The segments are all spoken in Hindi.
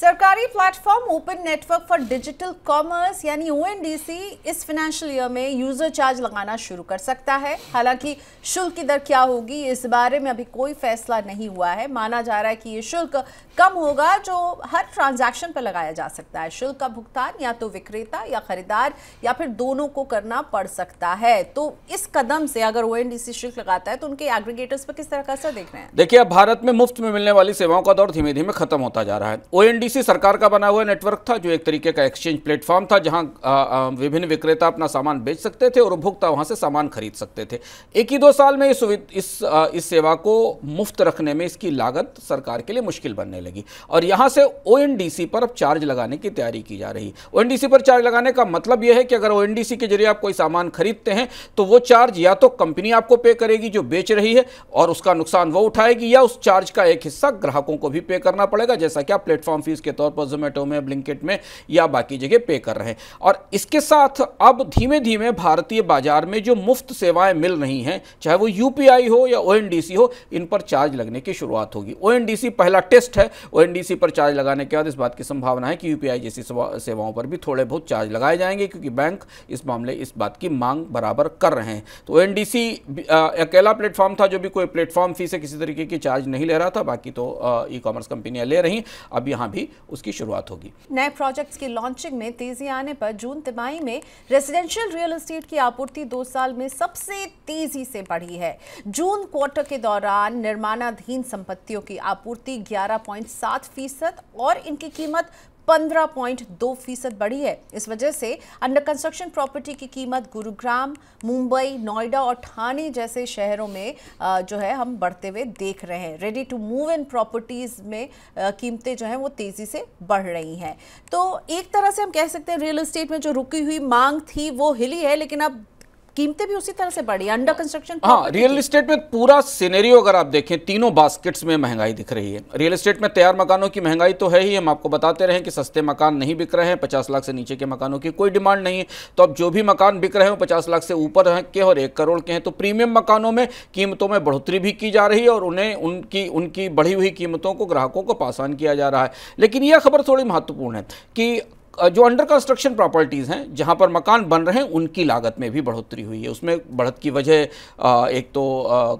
सरकारी platform open network for digital commerce यानी ओ इस फाइनेंशियल ईयर में यूज़र चार्ज लगाना शुरू कर सकता है हालांकि शुल्क की दर क्या होगी इस बारे में अभी कोई फैसला नहीं हुआ है माना जा रहा है कि ये शुल्क कम होगा जो हर ट्रांजैक्शन पर लगाया जा सकता है शुल्क का भुगतान या तो विक्रेता या खरीदार या फिर दोनों को करना पड़ सकता है तो इस कदम से अगर ओ शुल्क लगाता है तो उनके एग्रीगेटर्स पर किस तरह का असर देख रहे हैं देखिए अब भारत में मुफ्त में मिलने वाली सेवाओं का दौर धीमे धीमे खत्म होता जा रहा है ओ एनबीसी सरकार का बना हुआ नेटवर्क था जो एक तरीके का एक्सचेंज प्लेटफॉर्म था जहां विभिन्न विक्रेता अपना सामान बेच सकते थे और उपभोक्ता वहां से सामान खरीद सकते थे एक ही दो साल में इस इस इस सेवा को मुफ्त रखने में इसकी लागत सरकार के लिए मुश्किल बनने लगी और यहाँ से ओ पर अब चार्ज लगाने की तैयारी की जा रही ओ पर चार्ज लगाने का मतलब यह है कि अगर ओ के जरिए आप कोई सामान खरीदते हैं तो वो चार्ज या तो कंपनी आपको पे करेगी जो बेच रही है और उसका नुकसान वो उठाएगी या उस चार्ज का एक हिस्सा ग्राहकों को भी पे करना पड़ेगा जैसा कि आप प्लेटफॉर्म फीस सर्विस के तौर पर जोमेटो में ब्लिंकेट में या बाकी जगह पे कर रहे हैं और इसके साथ अब धीमे धीमे भारतीय बाजार में जो मुफ्त सेवाएं मिल रही हैं चाहे वो यू हो या ओ हो इन पर चार्ज लगने की शुरुआत होगी ओ पहला टेस्ट है ओ पर चार्ज लगाने के बाद इस बात की संभावना है कि यू जैसी सेवाओं पर भी थोड़े बहुत चार्ज लगाए जाएंगे क्योंकि बैंक इस मामले इस बात की मांग बराबर कर रहे हैं तो ओ अकेला प्लेटफॉर्म था जो भी कोई प्लेटफॉर्म फीस है किसी तरीके की चार्ज नहीं ले रहा था बाकी तो ई कॉमर्स कंपनियां ले रही अब यहां भी उसकी शुरुआत होगी नए प्रोजेक्ट्स की लॉन्चिंग में तेजी आने पर जून तिमाही में रेजिडेंशियल रियल एस्टेट की आपूर्ति दो साल में सबसे तेजी से बढ़ी है जून क्वार्टर के दौरान निर्माणाधीन संपत्तियों की आपूर्ति ग्यारह फीसद और इनकी कीमत पंद्रह पॉइंट दो फीसद बढ़ी है इस वजह से अंडर कंस्ट्रक्शन प्रॉपर्टी की कीमत गुरुग्राम मुंबई नोएडा और ठाणे जैसे शहरों में जो है हम बढ़ते हुए देख रहे हैं ready to move in properties में कीमतें जो हैं वो तेज़ी से बढ़ रही हैं तो एक तरह से हम कह सकते हैं रियल इस्टेट में जो रुकी हुई मांग थी वो हिली है लेकिन अब कीमतें भी उसी तरह से बढ़ी अंडर कंस्ट्रक्शन हाँ रियल इस्टेट में पूरा सिनेरियो अगर आप देखें तीनों बास्केट्स में महंगाई दिख रही है रियल इस्टेट में तैयार मकानों की महंगाई तो है ही हम आपको बताते रहे कि सस्ते मकान नहीं बिक रहे हैं पचास लाख से नीचे के मकानों की कोई डिमांड नहीं है तो अब जो भी मकान बिक रहे हैं पचास लाख से ऊपर के और एक करोड़ के हैं तो प्रीमियम मकानों में कीमतों में बढ़ोतरी भी की जा रही है और उन्हें उनकी उनकी बढ़ी हुई कीमतों को ग्राहकों को पासान किया जा रहा है लेकिन यह खबर थोड़ी महत्वपूर्ण है कि जो अंडर कंस्ट्रक्शन प्रॉपर्टीज़ हैं जहाँ पर मकान बन रहे हैं उनकी लागत में भी बढ़ोतरी हुई है उसमें बढ़त की वजह एक तो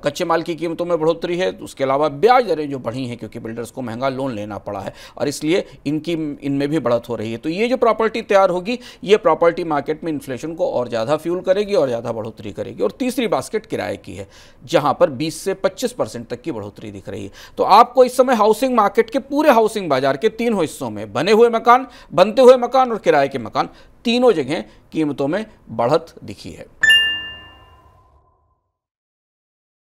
कच्चे माल की कीमतों में बढ़ोतरी है तो उसके अलावा ब्याज दरें जो बढ़ी हैं क्योंकि बिल्डर्स को महंगा लोन लेना पड़ा है और इसलिए इनकी इनमें भी बढ़त हो रही है तो ये जो प्रॉपर्टी तैयार होगी ये प्रॉपर्टी मार्केट में इन्फ्लेशन को और ज़्यादा फ्यूल करेगी और ज़्यादा बढ़ोतरी करेगी और तीसरी बास्केट किराए की है जहाँ पर बीस से पच्चीस तक की बढ़ोतरी दिख रही है तो आपको इस समय हाउसिंग मार्केट के पूरे हाउसिंग बाजार के तीनों हिस्सों में बने हुए मकान बनते हुए मकान मकान और किराए के मकान तीनों जगह कीमतों में बढ़त दिखी है